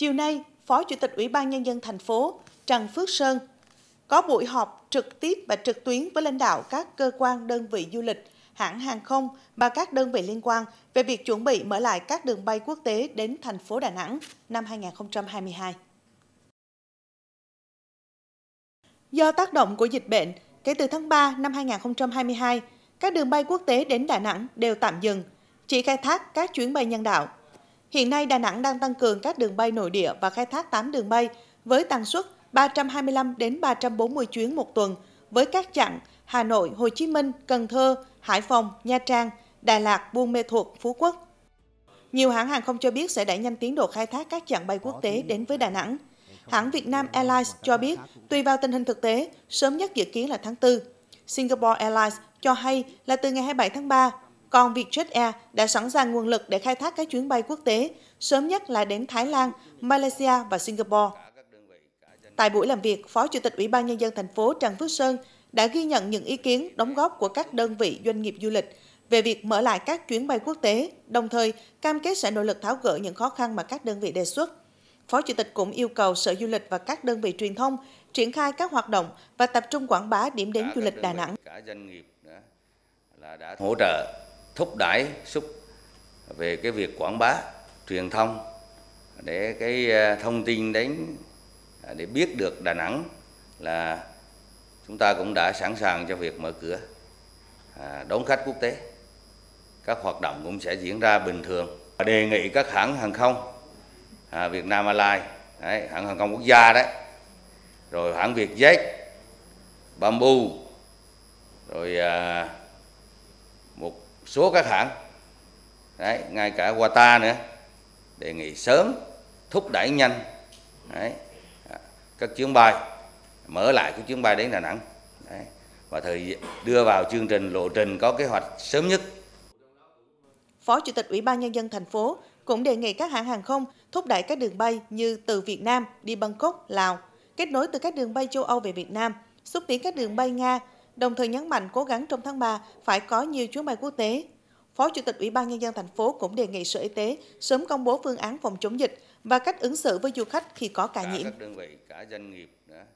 Chiều nay, Phó Chủ tịch Ủy ban Nhân dân thành phố Trần Phước Sơn có buổi họp trực tiếp và trực tuyến với lãnh đạo các cơ quan đơn vị du lịch, hãng hàng không và các đơn vị liên quan về việc chuẩn bị mở lại các đường bay quốc tế đến thành phố Đà Nẵng năm 2022. Do tác động của dịch bệnh, kể từ tháng 3 năm 2022, các đường bay quốc tế đến Đà Nẵng đều tạm dừng, chỉ khai thác các chuyến bay nhân đạo – Hiện nay, Đà Nẵng đang tăng cường các đường bay nội địa và khai thác 8 đường bay với tần suất 325 đến 340 chuyến một tuần với các chặng Hà Nội, Hồ Chí Minh, Cần Thơ, Hải Phòng, Nha Trang, Đà Lạt, Buôn Mê Thuột, Phú Quốc. Nhiều hãng hàng không cho biết sẽ đẩy nhanh tiến độ khai thác các chặng bay quốc tế đến với Đà Nẵng. Hãng Việt Nam Airlines cho biết, tùy vào tình hình thực tế, sớm nhất dự kiến là tháng 4. Singapore Airlines cho hay là từ ngày 27 tháng 3, còn Vietjet Air đã sẵn sàng nguồn lực để khai thác các chuyến bay quốc tế, sớm nhất là đến Thái Lan, Malaysia và Singapore. Tại buổi làm việc, Phó Chủ tịch Ủy ban Nhân dân thành phố Trần Phước Sơn đã ghi nhận những ý kiến đóng góp của các đơn vị doanh nghiệp du lịch về việc mở lại các chuyến bay quốc tế, đồng thời cam kết sẽ nỗ lực tháo gỡ những khó khăn mà các đơn vị đề xuất. Phó Chủ tịch cũng yêu cầu Sở Du lịch và các đơn vị truyền thông triển khai các hoạt động và tập trung quảng bá điểm đến du lịch Đà Nẵng. Cả doanh nghiệp đã hỗ trợ thúc đẩy xúc về cái việc quảng bá truyền thông để cái à, thông tin đến à, để biết được Đà Nẵng là chúng ta cũng đã sẵn sàng cho việc mở cửa à, đón khách quốc tế các hoạt động cũng sẽ diễn ra bình thường đề nghị các hãng hàng không Việt Nam Airlines đấy, hãng hàng không quốc gia đấy rồi hãng Vietjet Bamboo rồi à, số các hãng đấy, ngay cả Wata nữa đề nghị sớm thúc đẩy nhanh đấy, các chuyến bay mở lại các chuyến bay đến Đà Nẵng đấy, và thời đưa vào chương trình lộ trình có kế hoạch sớm nhất. Phó Chủ tịch Ủy ban Nhân dân thành phố cũng đề nghị các hãng hàng không thúc đẩy các đường bay như từ Việt Nam đi Bangkok, Lào, kết nối từ các đường bay châu Âu về Việt Nam, xúc tiến các đường bay Nga, đồng thời nhấn mạnh cố gắng trong tháng 3 phải có nhiều chuyến bay quốc tế. Phó Chủ tịch Ủy ban Nhân dân thành phố cũng đề nghị Sở Y tế sớm công bố phương án phòng chống dịch và cách ứng xử với du khách khi có ca nhiễm. Các đơn vị, cả doanh nghiệp đã